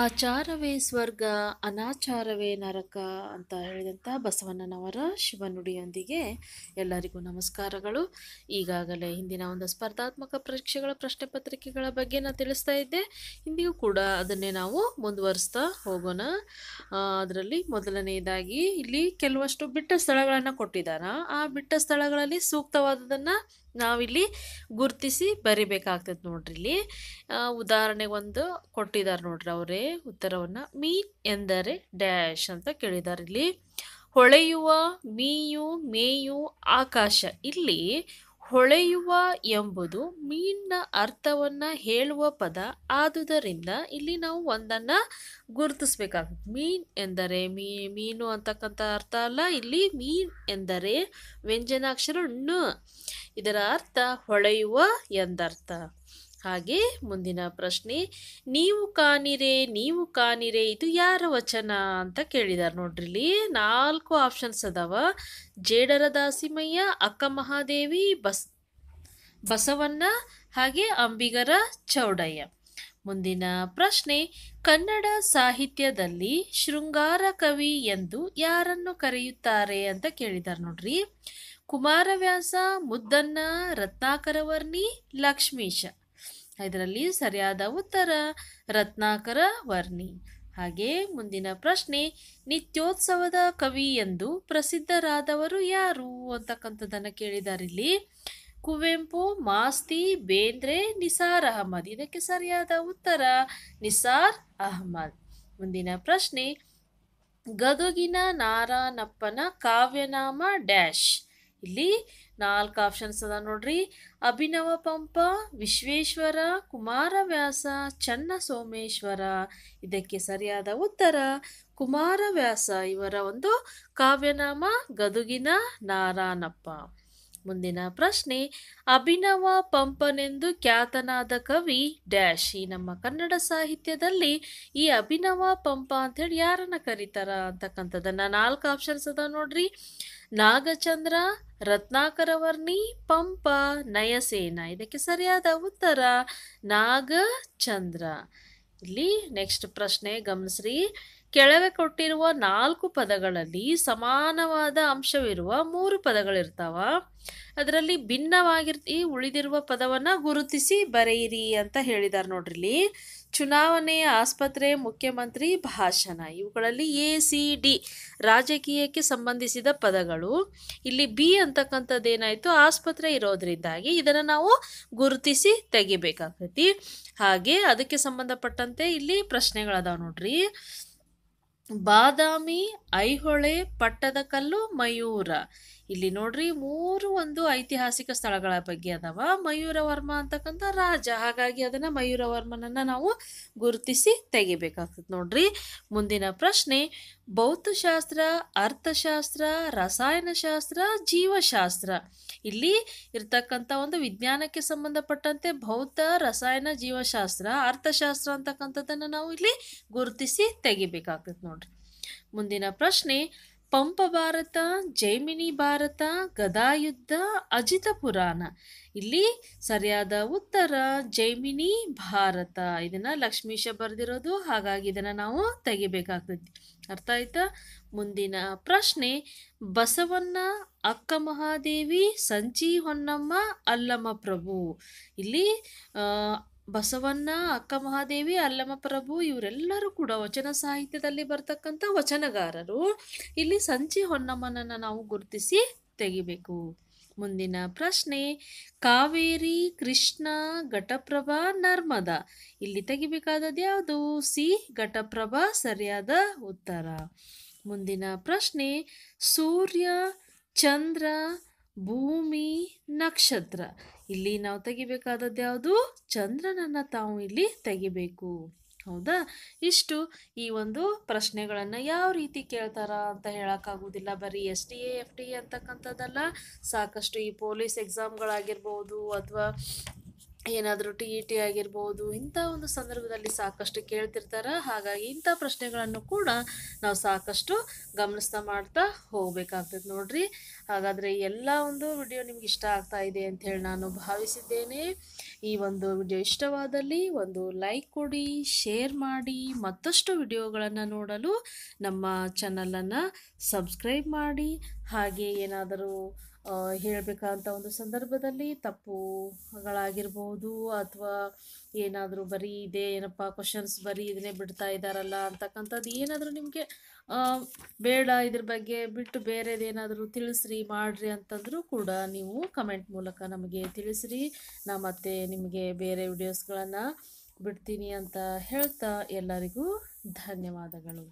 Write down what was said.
ಆಚಾರವೇ ಸ್ವರ್ಗ ಅನಾಚಾರವೇ ನರಕ ಅಂತ ಹೇಳಿದಂಥ ಬಸವಣ್ಣನವರ ಶಿವನುಡಿಯೊಂದಿಗೆ ಎಲ್ಲರಿಗೂ ನಮಸ್ಕಾರಗಳು ಈಗಾಗಲೇ ಹಿಂದಿನ ಒಂದು ಸ್ಪರ್ಧಾತ್ಮಕ ಪರೀಕ್ಷೆಗಳ ಪ್ರಶ್ನೆ ಪತ್ರಿಕೆಗಳ ಬಗ್ಗೆ ನಾನು ತಿಳಿಸ್ತಾ ಇದ್ದೆ ಇಂದಿಗೂ ಕೂಡ ಅದನ್ನೇ ನಾವು ಮುಂದುವರಿಸ್ತಾ ಹೋಗೋಣ ಅದರಲ್ಲಿ ಮೊದಲನೆಯದಾಗಿ ಇಲ್ಲಿ ಕೆಲವಷ್ಟು ಬಿಟ್ಟ ಸ್ಥಳಗಳನ್ನು ಕೊಟ್ಟಿದ್ದಾರೆ ಆ ಬಿಟ್ಟ ಸ್ಥಳಗಳಲ್ಲಿ ಸೂಕ್ತವಾದದನ್ನು ನಾವಿಲ್ಲಿ ಗುರುತಿಸಿ ಬರಿಬೇಕಾಗ್ತದೆ ನೋಡ್ರಿ ಇಲ್ಲಿ ಉದಾಹರಣೆಗೆ ಒಂದು ಕೊಟ್ಟಿದ್ದಾರೆ ನೋಡ್ರಿ ಅವರೇ ಉತ್ತರವನ್ನು ಮೀ ಎಂದರೆ ಡ್ಯಾಶ್ ಅಂತ ಕೇಳಿದ್ದಾರೆ ಇಲ್ಲಿ ಹೊಳೆಯುವ ಮೀಯು ಮೇಯು ಆಕಾಶ ಇಲ್ಲಿ ಹೊಳೆಯುವ ಎಂಬುದು ಮೀನ್ನ ಅರ್ಥವನ್ನ ಹೇಳುವ ಪದ ಆದುದರಿಂದ ಇಲ್ಲಿ ನಾವು ಒಂದನ್ನು ಗುರುತಿಸ್ಬೇಕಾಗುತ್ತೆ ಮೀನ್ ಎಂದರೆ ಮೀ ಮೀನು ಅಂತಕ್ಕಂಥ ಅರ್ಥ ಅಲ್ಲ ಇಲ್ಲಿ ಮೀನ್ ಎಂದರೆ ವ್ಯಂಜನಾಕ್ಷರ ಣ ಇದರ ಅರ್ಥ ಹೊಳೆಯುವ ಎಂದರ್ಥ ಹಾಗೆ ಮುಂದಿನ ಪ್ರಶ್ನೆ ನೀವು ಕಾಣಿರೆ ನೀವು ಕಾಣಿರೆ ಇದು ಯಾರ ವಚನ ಅಂತ ಕೇಳಿದಾರೆ ನೋಡ್ರಿಲಿ ನಾಲ್ಕು ಆಪ್ಷನ್ಸ್ ಅದಾವ ಜೇಡರ ದಾಸಿಮಯ್ಯ ಅಕ್ಕ ಮಹಾದೇವಿ ಬಸ್ ಬಸವಣ್ಣ ಹಾಗೆ ಅಂಬಿಗರ ಚೌಡಯ್ಯ ಮುಂದಿನ ಪ್ರಶ್ನೆ ಕನ್ನಡ ಸಾಹಿತ್ಯದಲ್ಲಿ ಶೃಂಗಾರ ಕವಿ ಎಂದು ಯಾರನ್ನು ಕರೆಯುತ್ತಾರೆ ಅಂತ ಕೇಳಿದ್ದಾರೆ ನೋಡ್ರಿ ಕುಮಾರವ್ಯಾಸ ಮುದ್ದಣ್ಣ ರತ್ನಾಕರವರ್ಣಿ ಲಕ್ಷ್ಮೀಶ ಇದರಲ್ಲಿ ಸರಿಯಾದ ಉತ್ತರ ರತ್ನಾಕರ ವರ್ಣಿ ಹಾಗೆ ಮುಂದಿನ ಪ್ರಶ್ನೆ ನಿತ್ಯೋತ್ಸವದ ಕವಿ ಎಂದು ಪ್ರಸಿದ್ಧರಾದವರು ಯಾರು ಅಂತಕ್ಕಂಥದ್ದನ್ನು ಇಲ್ಲಿ ಕುವೆಂಪು ಮಾಸ್ತಿ ಬೇಂದ್ರೆ ನಿಸಾರ್ ಅಹಮದ್ ಇದಕ್ಕೆ ಸರಿಯಾದ ಉತ್ತರ ನಿಸಾರ್ ಅಹಮದ್ ಮುಂದಿನ ಪ್ರಶ್ನೆ ಗದಗಿನ ನಾರಾನಪ್ಪನ ಕಾವ್ಯನಾಮ ಡ್ಯಾಶ್ ಇಲ್ಲಿ ನಾಲ್ಕು ಆಪ್ಷನ್ಸ್ ಅದ ನೋಡ್ರಿ ಅಭಿನವ ಪಂಪ ವಿಶ್ವೇಶ್ವರ ಕುಮಾರವ್ಯಾಸ ಚನ್ನ ಸೋಮೇಶ್ವರ ಇದಕ್ಕೆ ಸರಿಯಾದ ಉತ್ತರ ಕುಮಾರವ್ಯಾಸ ಇವರ ಒಂದು ಕಾವ್ಯನಾಮ ಗದುಗಿನ ನಾರಾಯಣಪ್ಪ ಮುಂದಿನ ಪ್ರಶ್ನೆ ಅಭಿನವ ಪಂಪನೆಂದು ಖ್ಯಾತನಾದ ಕವಿ ಡ್ಯಾಶ್ ಈ ನಮ್ಮ ಕನ್ನಡ ಸಾಹಿತ್ಯದಲ್ಲಿ ಈ ಅಭಿನವ ಪಂಪ ಅಂತ ಹೇಳಿ ಯಾರನ್ನ ಕರೀತಾರ ಅಂತಕ್ಕಂಥದ್ದನ್ನು ನಾಲ್ಕು ಆಪ್ಷನ್ಸ್ ಅದ ನೋಡ್ರಿ ನಾಗಚಂದ್ರ ರತ್ನಾಕರವರ್ಣಿ ಪಂಪ ನಯಸೇನ ಇದಕ್ಕೆ ಸರಿಯಾದ ಉತ್ತರ ನಾಗಚಂದ್ರ ಇಲ್ಲಿ ನೆಕ್ಸ್ಟ್ ಪ್ರಶ್ನೆ ಗಮನಿಸ್ರಿ ಕೆಳಗೆ ಕೊಟ್ಟಿರುವ ನಾಲ್ಕು ಪದಗಳಲ್ಲಿ ಸಮಾನವಾದ ಅಂಶವಿರುವ ಮೂರು ಪದಗಳಿರ್ತಾವ ಅದರಲ್ಲಿ ಭಿನ್ನವಾಗಿರ್ತಿ ಉಳಿದಿರುವ ಪದವನ್ನು ಗುರುತಿಸಿ ಬರೆಯಿರಿ ಅಂತ ಹೇಳಿದ್ದಾರೆ ಇಲ್ಲಿ ಚುನಾವಣೆಯ ಆಸ್ಪತ್ರೆ ಮುಖ್ಯಮಂತ್ರಿ ಭಾಷಣ ಇವುಗಳಲ್ಲಿ ಎ ಸಿ ಡಿ ರಾಜಕೀಯಕ್ಕೆ ಸಂಬಂಧಿಸಿದ ಪದಗಳು ಇಲ್ಲಿ ಬಿ ಅಂತಕ್ಕಂಥದ್ದು ಏನಾಯಿತು ಆಸ್ಪತ್ರೆ ಇರೋದ್ರಿಂದಾಗಿ ಇದನ್ನು ನಾವು ಗುರುತಿಸಿ ತೆಗಿಬೇಕಾಗ್ತೈತಿ ಹಾಗೆ ಅದಕ್ಕೆ ಸಂಬಂಧಪಟ್ಟಂತೆ ಇಲ್ಲಿ ಪ್ರಶ್ನೆಗಳದಾವೆ ನೋಡ್ರಿ ಬಾದಾಮಿ ಐಹೊಳೆ ಪಟ್ಟದಕಲ್ಲು ಮಯೂರ ಇಲ್ಲಿ ನೋಡ್ರಿ ಮೂರು ಒಂದು ಐತಿಹಾಸಿಕ ಸ್ಥಳಗಳ ಬಗ್ಗೆ ಅದಾವ ಮಯೂರವರ್ಮ ಅಂತಕ್ಕಂಥ ರಾಜ ಹಾಗಾಗಿ ಅದನ್ನ ಮಯೂರವರ್ಮನನ್ನ ನಾವು ಗುರುತಿಸಿ ತೆಗಿಬೇಕಾಗ್ತದೆ ನೋಡ್ರಿ ಮುಂದಿನ ಪ್ರಶ್ನೆ ಭೌತಶಾಸ್ತ್ರ ಅರ್ಥಶಾಸ್ತ್ರ ರಸಾಯನಶಾಸ್ತ್ರ ಜೀವಶಾಸ್ತ್ರ ಇಲ್ಲಿ ಇರ್ತಕ್ಕಂಥ ಒಂದು ವಿಜ್ಞಾನಕ್ಕೆ ಸಂಬಂಧಪಟ್ಟಂತೆ ಭೌತ ರಸಾಯನ ಜೀವಶಾಸ್ತ್ರ ಅರ್ಥಶಾಸ್ತ್ರ ಅಂತಕ್ಕಂಥದ್ದನ್ನು ನಾವು ಇಲ್ಲಿ ಗುರುತಿಸಿ ತೆಗಿಬೇಕಾಗ್ತದೆ ನೋಡ್ರಿ ಮುಂದಿನ ಪ್ರಶ್ನೆ ಪಂಪ ಭಾರತ ಜೈಮಿನಿ ಭಾರತ ಗದಾಯುದ್ಧ ಅಜಿತ ಪುರಾಣ ಇಲ್ಲಿ ಸರಿಯಾದ ಉತ್ತರ ಜೈಮಿನಿ ಭಾರತ ಇದನ್ನು ಲಕ್ಷ್ಮೀಶ ಬರೆದಿರೋದು ಹಾಗಾಗಿ ಇದನ್ನು ನಾವು ತೆಗಿಬೇಕಾಗ್ತದೆ ಅರ್ಥ ಆಯ್ತಾ ಮುಂದಿನ ಪ್ರಶ್ನೆ ಬಸವಣ್ಣ ಅಕ್ಕ ಮಹಾದೇವಿ ಸಂಚಿ ಹೊನ್ನಮ್ಮ ಅಲ್ಲಮ್ಮ ಪ್ರಭು ಇಲ್ಲಿ ಬಸವಣ್ಣ ಅಕ್ಕ ಮಹಾದೇವಿ ಅಲ್ಲಮ್ಮ ಪ್ರಭು ಇವರೆಲ್ಲರೂ ಕೂಡ ವಚನ ಸಾಹಿತ್ಯದಲ್ಲಿ ಬರ್ತಕ್ಕಂಥ ವಚನಗಾರರು ಇಲ್ಲಿ ಸಂಚಿ ಹೊನ್ನಮ್ಮನನ್ನು ನಾವು ಗುರುತಿಸಿ ತೆಗಿಬೇಕು ಮುಂದಿನ ಪ್ರಶ್ನೆ ಕಾವೇರಿ ಕೃಷ್ಣ ಘಟಪ್ರಭಾ ನರ್ಮದಾ ಇಲ್ಲಿ ತೆಗಿಬೇಕಾದದ್ದು ಯಾವುದು ಸಿ ಘಟಪ್ರಭಾ ಸರಿಯಾದ ಉತ್ತರ ಮುಂದಿನ ಪ್ರಶ್ನೆ ಸೂರ್ಯ ಚಂದ್ರ ಭೂಮಿ ನಕ್ಷತ್ರ ಇಲ್ಲಿ ನಾವು ತೆಗಿಬೇಕಾದದ್ದು ಯಾವುದು ಚಂದ್ರನನ್ನು ತಾವು ಇಲ್ಲಿ ತೆಗಿಬೇಕು ಹೌದಾ ಇಷ್ಟು ಈ ಒಂದು ಪ್ರಶ್ನೆಗಳನ್ನು ಯಾವ ರೀತಿ ಕೇಳ್ತಾರ ಅಂತ ಹೇಳೋಕ್ಕಾಗೋದಿಲ್ಲ ಬರೀ S T A F T ಅಂತಕ್ಕಂಥದ್ದಲ್ಲ ಸಾಕಷ್ಟು ಈ ಪೊಲೀಸ್ ಎಕ್ಸಾಮ್ಗಳಾಗಿರ್ಬೋದು ಅಥವಾ ಏನಾದರೂ ಟಿ ಇ e ಟಿ ಆಗಿರ್ಬೋದು ಇಂಥ ಒಂದು ಸಂದರ್ಭದಲ್ಲಿ ಸಾಕಷ್ಟು ಕೇಳ್ತಿರ್ತಾರೆ ಹಾಗಾಗಿ ಇಂಥ ಪ್ರಶ್ನೆಗಳನ್ನು ಕೂಡ ನಾವು ಸಾಕಷ್ಟು ಗಮನಿಸ್ತಾ ಮಾಡ್ತಾ ಹೋಗಬೇಕಾಗ್ತದೆ ನೋಡ್ರಿ ಹಾಗಾದರೆ ಎಲ್ಲ ಒಂದು ವಿಡಿಯೋ ನಿಮ್ಗೆ ಇಷ್ಟ ಆಗ್ತಾ ಇದೆ ಅಂತ ನಾನು ಭಾವಿಸಿದ್ದೇನೆ ಈ ಒಂದು ವಿಡಿಯೋ ಇಷ್ಟವಾದಲ್ಲಿ ಒಂದು ಲೈಕ್ ಕೊಡಿ ಶೇರ್ ಮಾಡಿ ಮತ್ತಷ್ಟು ವಿಡಿಯೋಗಳನ್ನು ನೋಡಲು ನಮ್ಮ ಚಾನಲನ್ನು ಸಬ್ಸ್ಕ್ರೈಬ್ ಮಾಡಿ ಹಾಗೆ ಏನಾದರೂ ಹೇಳಬೇಕಂತ ಒಂದು ಸಂದರ್ಭದಲ್ಲಿ ತಪ್ಪುಗಳಾಗಿರ್ಬೋದು ಅಥವಾ ಏನಾದರೂ ಬರೀ ಇದೆ ಏನಪ್ಪ ಕ್ವಶನ್ಸ್ ಬರೀ ಇದನ್ನೇ ಬಿಡ್ತಾ ಇದ್ದಾರಲ್ಲ ಅಂತಕ್ಕಂಥದ್ದು ಏನಾದರೂ ನಿಮಗೆ ಬೇಡ ಇದ್ರ ಬಗ್ಗೆ ಬಿಟ್ಟು ಬೇರೆದೇನಾದರೂ ತಿಳಿಸ್ರಿ ಮಾಡಿರಿ ಅಂತಂದರೂ ಕೂಡ ನೀವು ಕಮೆಂಟ್ ಮೂಲಕ ನಮಗೆ ತಿಳಿಸ್ರಿ ನಾ ಮತ್ತೆ ನಿಮಗೆ ಬೇರೆ ವಿಡಿಯೋಸ್ಗಳನ್ನು ಬಿಡ್ತೀನಿ ಅಂತ ಹೇಳ್ತಾ ಎಲ್ಲರಿಗೂ ಧನ್ಯವಾದಗಳು